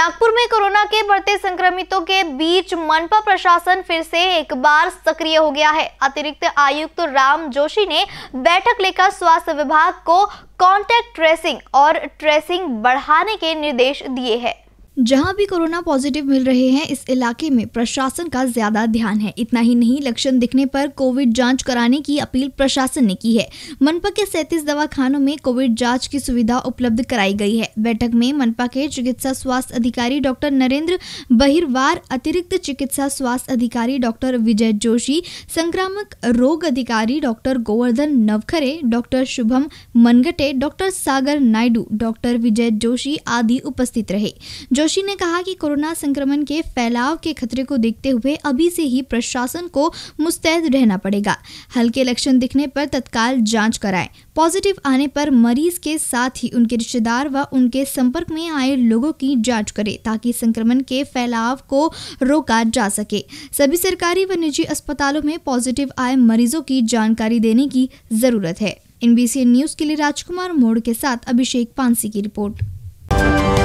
नागपुर में कोरोना के बढ़ते संक्रमितों के बीच मनपा प्रशासन फिर से एक बार सक्रिय हो गया है अतिरिक्त आयुक्त तो राम जोशी ने बैठक लेकर स्वास्थ्य विभाग को कांटेक्ट ट्रेसिंग और ट्रेसिंग बढ़ाने के निर्देश दिए हैं जहां भी कोरोना पॉजिटिव मिल रहे हैं इस इलाके में प्रशासन का ज्यादा ध्यान है इतना ही नहीं लक्षण दिखने पर कोविड जांच कराने की अपील प्रशासन ने की है मनपा के सैतीस दवा खानों में कोविड जांच की सुविधा उपलब्ध कराई गई है बैठक में मनपा के चिकित्सा स्वास्थ्य अधिकारी डॉक्टर नरेंद्र बहिरवार अतिरिक्त चिकित्सा स्वास्थ्य अधिकारी डॉक्टर विजय जोशी संक्रामक रोग अधिकारी doctor Govardhan Navkhare doctor Shubham Mangate doctor Sagar Naidu doctor Vijay Joshi आदि उपस्थित रहे जोशी ने कहा कि कोरोना संक्रमण के फैलाव के खतरे को देखते हुए अभी से ही प्रशासन को मुस्तैद रहना पड़ेगा हल्के लक्षण दिखने पर तत्काल जांच कराएं पॉजिटिव आने पर मरीज के साथ ही उनके रिश्तेदार व उनके संपर्क में आए लोगों की जांच करें ताकि संक्रमण के फैलाव को रोका जा सके सभी सरकारी व निजी अस्पतालों में पॉजिटिव आए मरीजों की जानकारी देने की जरूरत है एनबीसी न्यूज के लिए राजकुमार मोड़ के साथ अभिषेक पानसी की रिपोर्ट